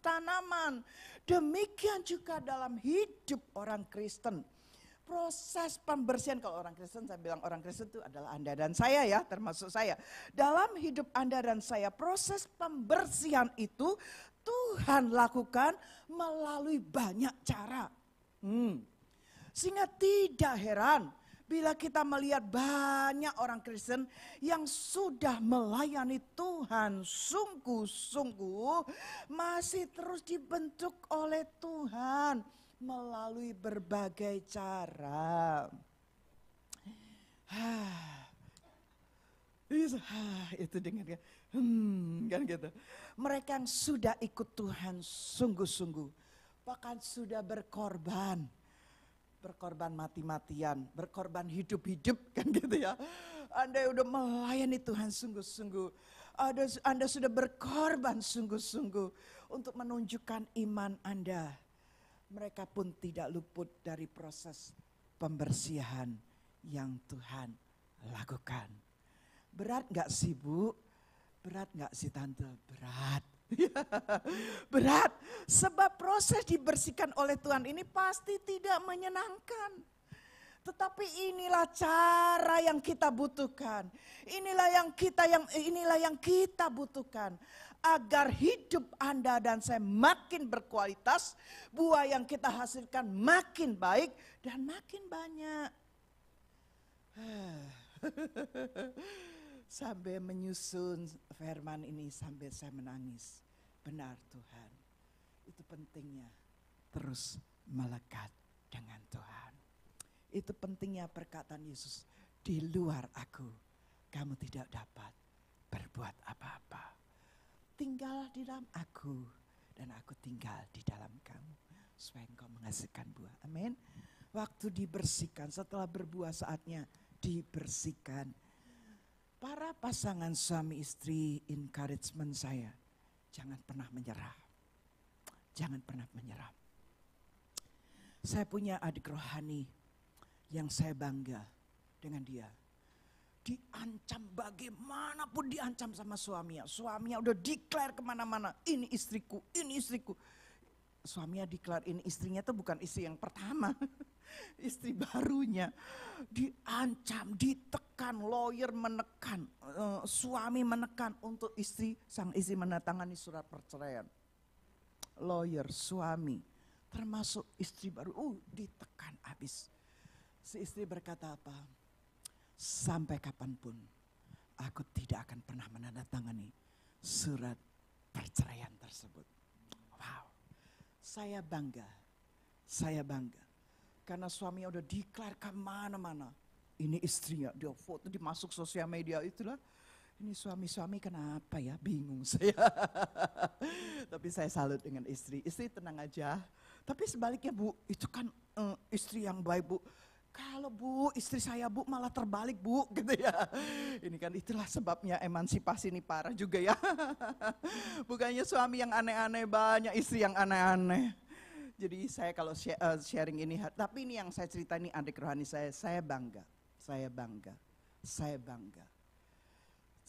tanaman. Demikian juga dalam hidup orang Kristen proses pembersihan kalau orang Kristen saya bilang orang Kristen itu adalah Anda dan saya ya termasuk saya. Dalam hidup Anda dan saya proses pembersihan itu Tuhan lakukan melalui banyak cara. Hmm. Sehingga tidak heran bila kita melihat banyak orang Kristen yang sudah melayani Tuhan sungguh-sungguh masih terus dibentuk oleh Tuhan melalui berbagai cara. itu dengan hmm, kan gitu. Mereka yang sudah ikut Tuhan sungguh-sungguh, bahkan sudah berkorban, berkorban mati-matian, berkorban hidup-hidup kan gitu ya. Anda sudah melayani Tuhan sungguh-sungguh. Anda sudah berkorban sungguh-sungguh untuk menunjukkan iman Anda mereka pun tidak luput dari proses pembersihan yang Tuhan lakukan. Berat nggak sih Bu? Berat nggak sih Tante? Berat. Berat, sebab proses dibersihkan oleh Tuhan ini pasti tidak menyenangkan. Tetapi inilah cara yang kita butuhkan. Inilah yang kita yang inilah yang kita butuhkan agar hidup Anda dan saya makin berkualitas, buah yang kita hasilkan makin baik dan makin banyak. sambil menyusun firman ini sambil saya menangis. Benar Tuhan, itu pentingnya terus melekat dengan Tuhan. Itu pentingnya perkataan Yesus, di luar aku kamu tidak dapat berbuat apa-apa tinggal di dalam aku dan aku tinggal di dalam kamu supaya engkau menghasilkan buah. Amin. Waktu dibersihkan setelah berbuah saatnya dibersihkan. Para pasangan suami istri encouragement saya jangan pernah menyerah. Jangan pernah menyerah. Saya punya adik rohani yang saya bangga dengan dia diancam bagaimanapun diancam sama suaminya. Suaminya udah declare kemana-mana, ini istriku, ini istriku. Suaminya declare ini istrinya tuh bukan istri yang pertama, istri barunya. Diancam, ditekan, lawyer menekan, eh, suami menekan untuk istri, sang istri menandatangani surat perceraian. Lawyer, suami, termasuk istri baru, uh, ditekan habis. Si istri berkata apa? sampai kapanpun aku tidak akan pernah menandatangani surat perceraian tersebut. Wow, saya bangga, saya bangga. Karena suami udah diklarkan kemana-mana. Ini istrinya, dia foto dimasuk sosial media itulah. Ini suami-suami kenapa ya, bingung saya. Tapi saya salut dengan istri, istri tenang aja. Tapi sebaliknya bu, itu kan uh, istri yang baik bu kalau bu, istri saya bu malah terbalik bu, gitu ya. Ini kan itulah sebabnya emansipasi ini parah juga ya. Bukannya suami yang aneh-aneh banyak, istri yang aneh-aneh. Jadi saya kalau eh, sharing ini, tapi ini yang saya cerita ini adik rohani saya, saya bangga, saya bangga, saya bangga.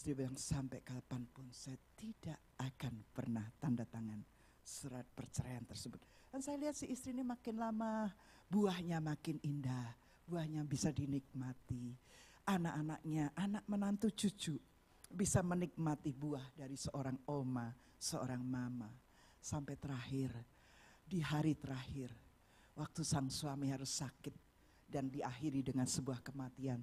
Dia bilang sampai kapanpun saya tidak akan pernah tanda tangan surat perceraian tersebut. Dan saya lihat si istri ini makin lama buahnya makin indah buahnya bisa dinikmati. Anak-anaknya, anak menantu cucu bisa menikmati buah dari seorang oma, seorang mama. Sampai terakhir, di hari terakhir, waktu sang suami harus sakit dan diakhiri dengan sebuah kematian.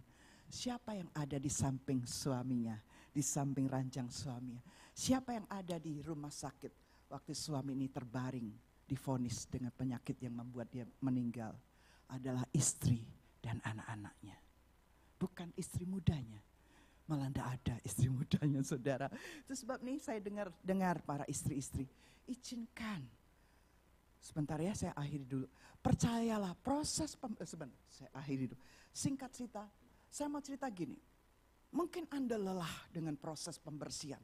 Siapa yang ada di samping suaminya, di samping ranjang suaminya? Siapa yang ada di rumah sakit waktu suami ini terbaring, difonis dengan penyakit yang membuat dia meninggal? Adalah istri dan anak-anaknya. Bukan istri mudanya. Malah tidak ada istri mudanya saudara. Itu sebab nih saya dengar dengar para istri-istri. Izinkan. Sebentar ya saya akhiri dulu. Percayalah proses, pem, eh, sebentar saya akhiri dulu. Singkat cerita, saya mau cerita gini. Mungkin Anda lelah dengan proses pembersihan.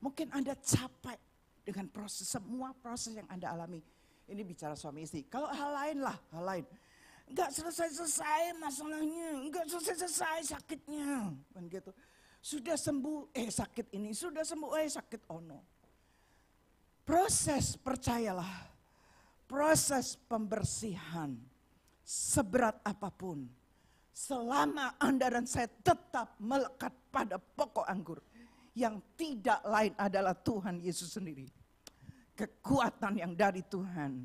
Mungkin Anda capek dengan proses semua proses yang Anda alami. Ini bicara suami istri. Kalau hal lain lah, hal lain nggak selesai-selesai masalahnya, nggak selesai-selesai sakitnya, kan gitu. Sudah sembuh, eh sakit ini, sudah sembuh, eh sakit ono. Proses percayalah, proses pembersihan seberat apapun, selama Anda dan saya tetap melekat pada pokok anggur yang tidak lain adalah Tuhan Yesus sendiri. Kekuatan yang dari Tuhan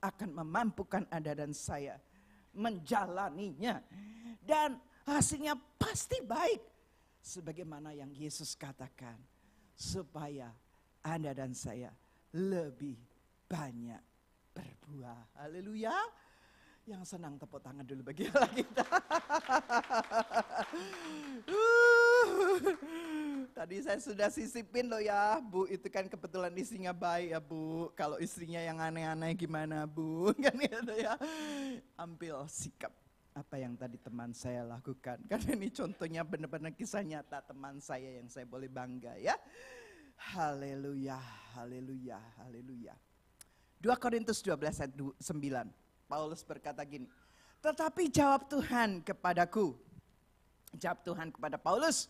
akan memampukan Anda dan saya menjalaninya. Dan hasilnya pasti baik. Sebagaimana yang Yesus katakan. Supaya Anda dan saya lebih banyak berbuah. Haleluya. Yang senang tepuk tangan dulu bagi Allah kita. Tadi saya sudah sisipin loh ya, Bu. Itu kan kebetulan istrinya baik ya, Bu. Kalau istrinya yang aneh-aneh gimana, Bu? Kan gitu ya. Ambil sikap apa yang tadi teman saya lakukan. Karena ini contohnya benar-benar kisah nyata teman saya yang saya boleh bangga ya. Haleluya, haleluya, haleluya. 2 Korintus 12 ayat 9. Paulus berkata gini, tetapi jawab Tuhan kepadaku. Jawab Tuhan kepada Paulus,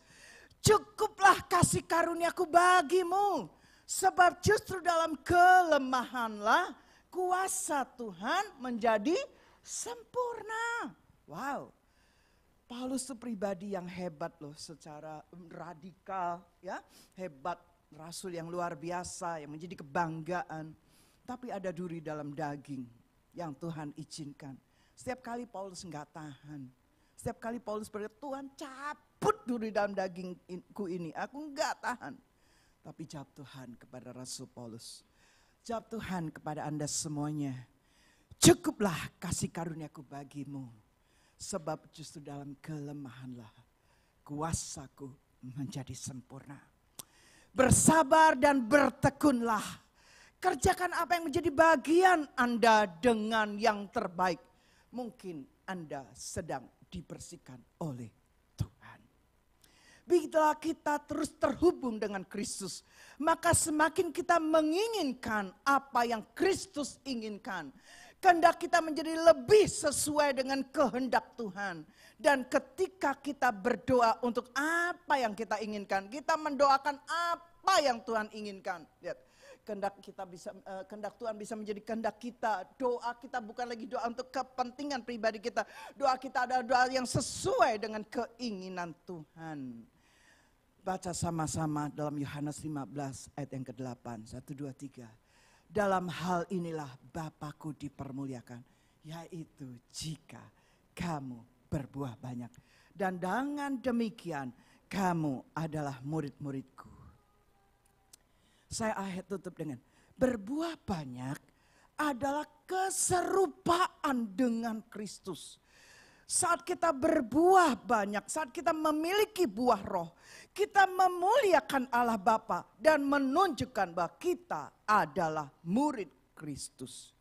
Cukuplah kasih karuniaku bagimu. Sebab justru dalam kelemahanlah kuasa Tuhan menjadi sempurna. Wow. Paulus itu pribadi yang hebat loh secara mm, radikal ya. Hebat rasul yang luar biasa yang menjadi kebanggaan. Tapi ada duri dalam daging yang Tuhan izinkan. Setiap kali Paulus nggak tahan. Setiap kali Paulus berkata, Tuhan cabut duri dalam dagingku ini. Aku enggak tahan. Tapi jawab Tuhan kepada Rasul Paulus. Jawab Tuhan kepada Anda semuanya. Cukuplah kasih karunia ku bagimu. Sebab justru dalam kelemahanlah kuasaku menjadi sempurna. Bersabar dan bertekunlah. Kerjakan apa yang menjadi bagian Anda dengan yang terbaik. Mungkin Anda sedang dibersihkan oleh Tuhan. Bila kita terus terhubung dengan Kristus, maka semakin kita menginginkan apa yang Kristus inginkan. Kehendak kita menjadi lebih sesuai dengan kehendak Tuhan. Dan ketika kita berdoa untuk apa yang kita inginkan, kita mendoakan apa yang Tuhan inginkan. Lihat, Kendak kita bisa uh, eh, kendak Tuhan bisa menjadi kendak kita. Doa kita bukan lagi doa untuk kepentingan pribadi kita. Doa kita adalah doa yang sesuai dengan keinginan Tuhan. Baca sama-sama dalam Yohanes 15 ayat yang ke-8. 1 2 3. Dalam hal inilah Bapakku dipermuliakan, yaitu jika kamu berbuah banyak dan dengan demikian kamu adalah murid-muridku. Saya akhir tutup dengan berbuah banyak adalah keserupaan dengan Kristus. Saat kita berbuah banyak, saat kita memiliki buah roh, kita memuliakan Allah Bapa dan menunjukkan bahwa kita adalah murid Kristus.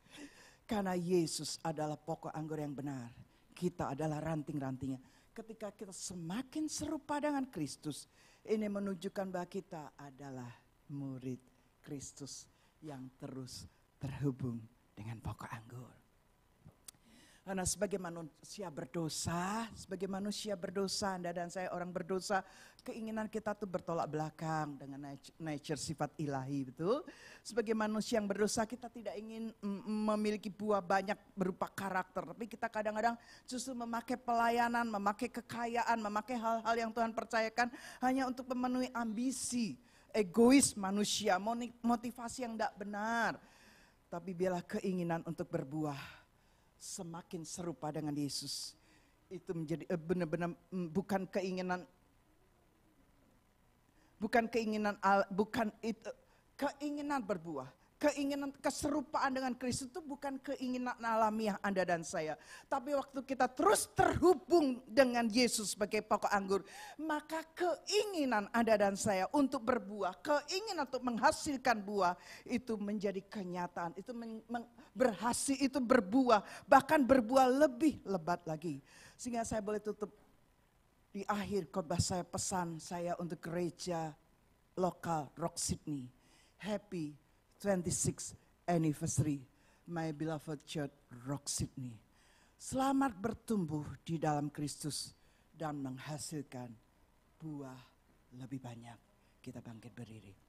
Karena Yesus adalah pokok anggur yang benar. Kita adalah ranting-rantingnya. Ketika kita semakin serupa dengan Kristus, ini menunjukkan bahwa kita adalah murid Kristus yang terus terhubung dengan pokok anggur. Karena sebagai manusia berdosa, sebagai manusia berdosa, Anda dan saya orang berdosa, keinginan kita tuh bertolak belakang dengan nature sifat ilahi, betul? Sebagai manusia yang berdosa, kita tidak ingin mm, mm, memiliki buah banyak berupa karakter, tapi kita kadang-kadang justru memakai pelayanan, memakai kekayaan, memakai hal-hal yang Tuhan percayakan hanya untuk memenuhi ambisi, egois manusia, motivasi yang tidak benar. Tapi biarlah keinginan untuk berbuah semakin serupa dengan Yesus. Itu menjadi eh, benar-benar mm, bukan keinginan bukan keinginan bukan itu eh, keinginan berbuah keinginan keserupaan dengan Kristus itu bukan keinginan alamiah Anda dan saya. Tapi waktu kita terus terhubung dengan Yesus sebagai pokok anggur, maka keinginan Anda dan saya untuk berbuah, keinginan untuk menghasilkan buah itu menjadi kenyataan, itu berhasil itu berbuah, bahkan berbuah lebih lebat lagi. Sehingga saya boleh tutup di akhir khotbah saya pesan saya untuk gereja lokal Rock Sydney. Happy 26th anniversary, my beloved church, Rock Sydney. Selamat bertumbuh di dalam Kristus dan menghasilkan buah lebih banyak. Kita bangkit berdiri.